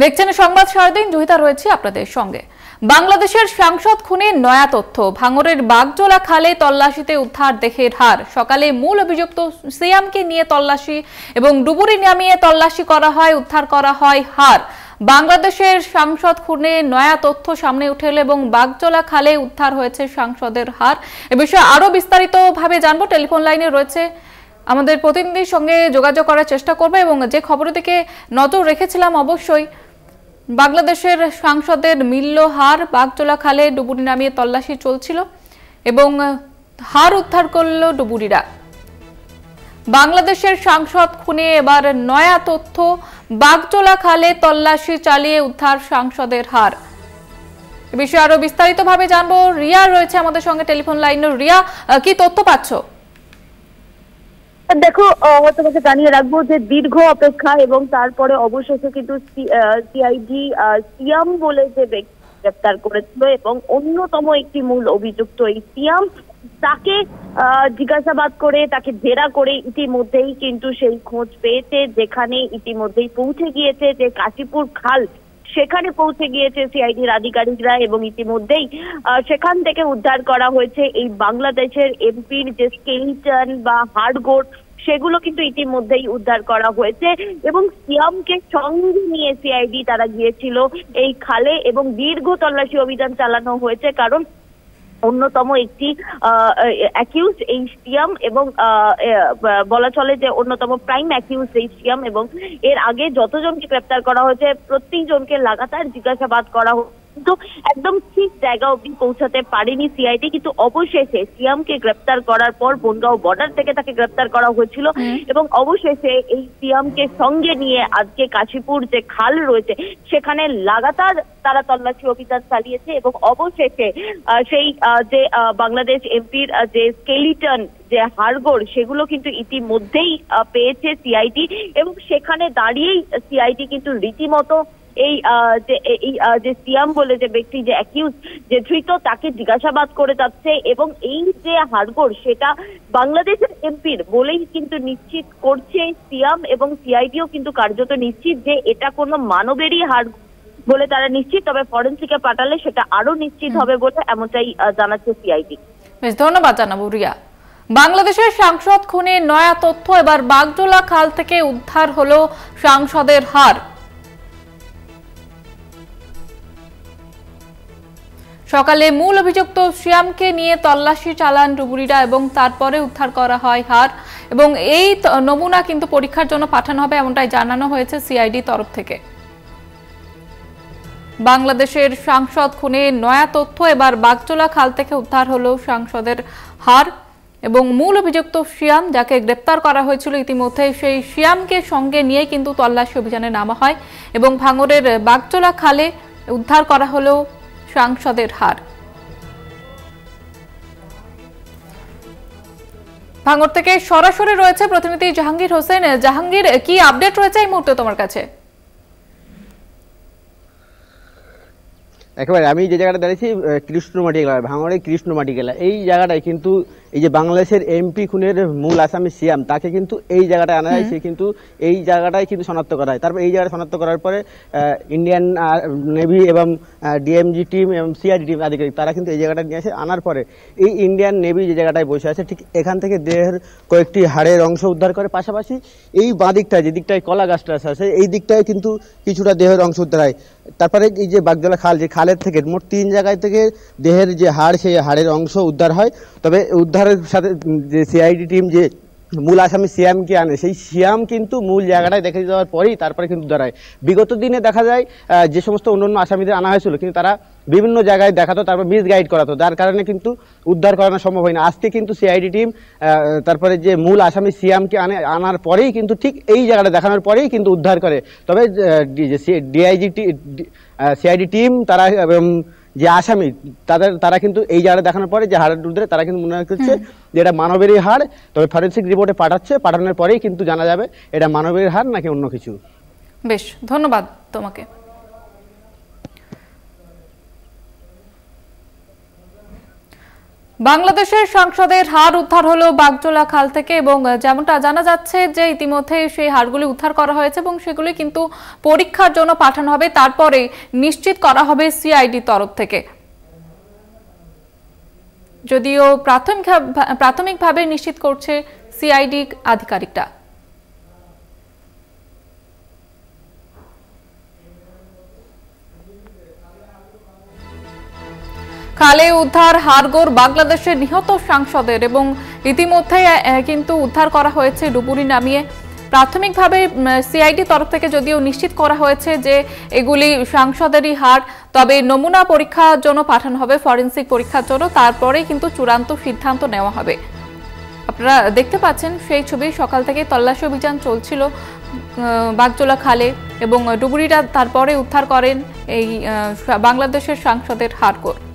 দেখছেন সংবাদ সারাদিন জহিতা রয়েছে আপনাদের সঙ্গে বাংলাদেশের সাংসদ খুনে নয়া তথ্য ভাঙরের বাগজোলা খালে তল্লাশিতে উদ্ধার দেহের হার সকালে মূল অভিযুক্ত সিয়ামকে নিয়ে তল্লাশি এবং ডুবুরি নামিয়ে তল্লাশি করা হয় উদ্ধার করা হয় হার বাংলাদেশের সাংসদ খুনে নয়া তথ্য সামনে উঠে এলো এবং বাগজোলা খালে উদ্ধার হয়েছে সাংসদের হার এ বিষয়ে আরও বিস্তারিতভাবে জানবো টেলিফোন লাইনে রয়েছে আমাদের প্রতিনিধির সঙ্গে যোগাযোগ করার চেষ্টা করবে এবং যে খবরের দিকে নজর রেখেছিলাম অবশ্যই বাংলাদেশের সাংসদের হার বাগচোলা খালে ডুবুরি নামিয়ে তল্লাশি চলছিল এবং হার উদ্ধার করল ডুবুরিরা বাংলাদেশের সাংসদ খুনে এবার নয়া তথ্য বাগচোলা খালে তল্লাশি চালিয়ে উদ্ধার সাংসদের হার বিষয়ে আরো বিস্তারিতভাবে জানবো রিয়া রয়েছে আমাদের সঙ্গে টেলিফোন লাইনে রিয়া কি তথ্য পাচ্ছ দেখো তোমাকে জানিয়ে রাখবো যে দীর্ঘ অপেক্ষা এবং তারপরে অবশেষে কিন্তু সিআইডি সিয়াম বলে যে ব্যক্তি গ্রেপ্তার করেছিল এবং অন্যতম একটি মূল অভিযুক্ত এই সিয়াম তাকে জিজ্ঞাসাবাদ করে তাকে জেরা করে ইতিমধ্যেই কিন্তু সেই খোঁজ পেয়েছে যেখানে ইতিমধ্যেই পৌঁছে গিয়েছে যে কাশীপুর খাল সেখানে পৌঁছে গিয়েছে সিআইডির আধিকারিকরা এবং ইতিমধ্যেই সেখান থেকে উদ্ধার করা হয়েছে এই বাংলাদেশের এমপির যে স্কেলিটন বা গোড সেগুলো কিন্তু ইতিমধ্যেই উদ্ধার করা হয়েছে এবং সিয়ামকে সঙ্গে নিয়ে সিআইডি তারা গিয়েছিল এই খালে এবং দীর্ঘ তল্লাশি অভিযান চালানো হয়েছে কারণ অন্যতম একটি অ্যাকিউজ এই এবং বলা চলে যে অন্যতম প্রাইম অ্যাকিউজ এই এবং এর আগে যতজনকে গ্রেপ্তার করা হয়েছে প্রত্যেকজনকে লাগাতার জিজ্ঞাসাবাদ করা হচ্ছে কিন্তু একদম ঠিক জায়গা অব্দি পৌঁছাতে পারেনি সিআইডি কিন্তু অবশেষে সিয়ামকে গ্রেপ্তার করার পর বনগাঁও বর্ডার থেকে তাকে গ্রেপ্তার করা হয়েছিল এবং অবশেষে এই সিয়ামকে সঙ্গে নিয়ে আজকে কাশীপুর যে খাল রয়েছে সেখানে লাগাতার তারা তল্লাশি অভিযান চালিয়েছে এবং অবশেষে সেই যে বাংলাদেশ এমপির যে স্কেলিটন যে হাড়গোড় সেগুলো কিন্তু ইতিমধ্যেই পেয়েছে সিআইডি এবং সেখানে দাঁড়িয়েই সিআইডি কিন্তু রীতিমতো এই যে এই যে সিয়াম বলে যে ব্যক্তি যে অ্যাকিউজ যে ধৃত তাকে জিজ্ঞাসাবাদ করে যাচ্ছে এবং এই যে হাড়গোড় সেটা বাংলাদেশের এমপির বলেই কিন্তু নিশ্চিত করছে সিয়াম এবং সিআইডিও কিন্তু কার্যত নিশ্চিত যে এটা কোনো মানবেরই হাড় বলে তারা নিশ্চিত তবে ফরেন্সিকে পাঠালে সেটা আরো নিশ্চিত হবে বলে এমনটাই জানাচ্ছে সিআইডি বেশ ধন্যবাদ জানাবো রিয়া বাংলাদেশের সাংসদ খুনে নয়া তথ্য এবার বাগডোলা খাল থেকে উদ্ধার হলো সাংসদের হার সকালে মূল অভিযুক্ত শ্যামকে নিয়ে তল্লাশি চালান ডুবুরিরা এবং তারপরে উদ্ধার করা হয় হার এবং এই নমুনা কিন্তু পরীক্ষার জন্য পাঠানো হবে এমনটাই জানানো হয়েছে সিআইডি তরফ থেকে বাংলাদেশের সাংসদ খুনে নয়া তথ্য এবার বাগচোলা খাল থেকে উদ্ধার হল সাংসদের হার এবং মূল অভিযুক্ত শিয়াম যাকে গ্রেপ্তার করা হয়েছিল ইতিমধ্যে সেই শিয়ামকে সঙ্গে নিয়ে কিন্তু তল্লাশি অভিযানে নামা হয় এবং ভাঙরের বাগচোলা খালে উদ্ধার করা হলেও সাংসদের হার ভাঙর থেকে সরাসরি রয়েছে প্রতিনিধি জাহাঙ্গীর হোসেন জাহাঙ্গীর কি আপডেট রয়েছে এই মুহূর্তে তোমার কাছে একেবারে আমি যে জায়গাটা দাঁড়িয়েছি কৃষ্ণমাটি গেলা ভাঙড়ের কৃষ্ণমাটি গেলা এই জায়গাটায় কিন্তু এই যে বাংলাদেশের এমপি খুনের মূল আসামি সিয়াম তাকে কিন্তু এই জায়গাটায় আনা হয় সে কিন্তু এই জায়গাটায় কিন্তু শনাক্ত করা হয় তারপর এই জায়গাটা শনাক্ত করার পরে ইন্ডিয়ান নেভি এবং ডিএমজি টিম এবং সিআরডি টিম আধিকারিক তারা কিন্তু এই জায়গাটা নিয়ে আসে আনার পরে এই ইন্ডিয়ান নেভি যে জায়গাটায় বসে আছে ঠিক এখান থেকে দেহের কয়েকটি হাড়ের অংশ উদ্ধার করে পাশাপাশি এই বাঁ দিকটায় যে দিকটায় কলা গাছটা আছে এই দিকটায় কিন্তু কিছুটা দেহের অংশ উদ্ধার হয় তারপরে এই যে বাগজলা খাল যে খালের থেকে মোট তিন জায়গায় থেকে দেহের যে হাড় সেই হাড়ের অংশ উদ্ধার হয় তবে উদ্ধারের সাথে যে সিআইডি টিম যে মূল আসামি সিয়ামকে আনে সেই সিয়াম কিন্তু মূল জায়গাটায় দেখে যাওয়ার পরেই তারপরে কিন্তু দাঁড়ায় বিগত দিনে দেখা যায় যে সমস্ত অন্যান্য আসামিদের আনা হয়েছিল কিন্তু তারা বিভিন্ন জায়গায় দেখাতো তারপর মিস গাইড করাতো যার কারণে কিন্তু উদ্ধার করানো সম্ভব হয় না আজকে কিন্তু সিআইডি টিম তারপরে যে মূল আসামি সিয়ামকে আনে আনার পরেই কিন্তু ঠিক এই জায়গাটা দেখানোর পরেই কিন্তু উদ্ধার করে তবে ডিআইজি সিআইডি টিম তারা যে আসামি তাদের তারা কিন্তু এই জায়গাটা দেখানোর পরে যে হাড়ের দুধে তারা কিন্তু মনে করছে যে এটা মানবেরই হাড় তবে ফরেন্সিক রিপোর্টে পাঠাচ্ছে পাঠানোর পরেই কিন্তু জানা যাবে এটা মানবের হাড় নাকি অন্য কিছু বেশ ধন্যবাদ তোমাকে বাংলাদেশের সংসদের হার উদ্ধার হলো বাগজোলা খাল থেকে এবং যেমনটা জানা যাচ্ছে যে ইতিমধ্যে সেই হারগুলি উদ্ধার করা হয়েছে এবং সেগুলি কিন্তু পরীক্ষার জন্য পাঠানো হবে তারপরে নিশ্চিত করা হবে সিআইডি তরফ থেকে যদিও প্রাথমিক প্রাথমিকভাবে নিশ্চিত করছে সিআইডি আধিকারিকরা খালে উদ্ধার হারগোর বাংলাদেশের নিহত সাংসদের এবং ইতিমধ্যে কিন্তু উদ্ধার করা হয়েছে ডুবুরি নামিয়ে প্রাথমিকভাবে সিআইডি তরফ থেকে যদিও নিশ্চিত করা হয়েছে যে এগুলি সাংসদেরই হার তবে নমুনা পরীক্ষার জন্য পাঠানো হবে ফরেন্সিক পরীক্ষার জন্য তারপরে কিন্তু চূড়ান্ত সিদ্ধান্ত নেওয়া হবে আপনারা দেখতে পাচ্ছেন সেই ছবি সকাল থেকে তল্লাশি অভিযান চলছিল বাগজোলা খালে এবং ডুবুরিরা তারপরে উদ্ধার করেন এই বাংলাদেশের সাংসদের হারকোর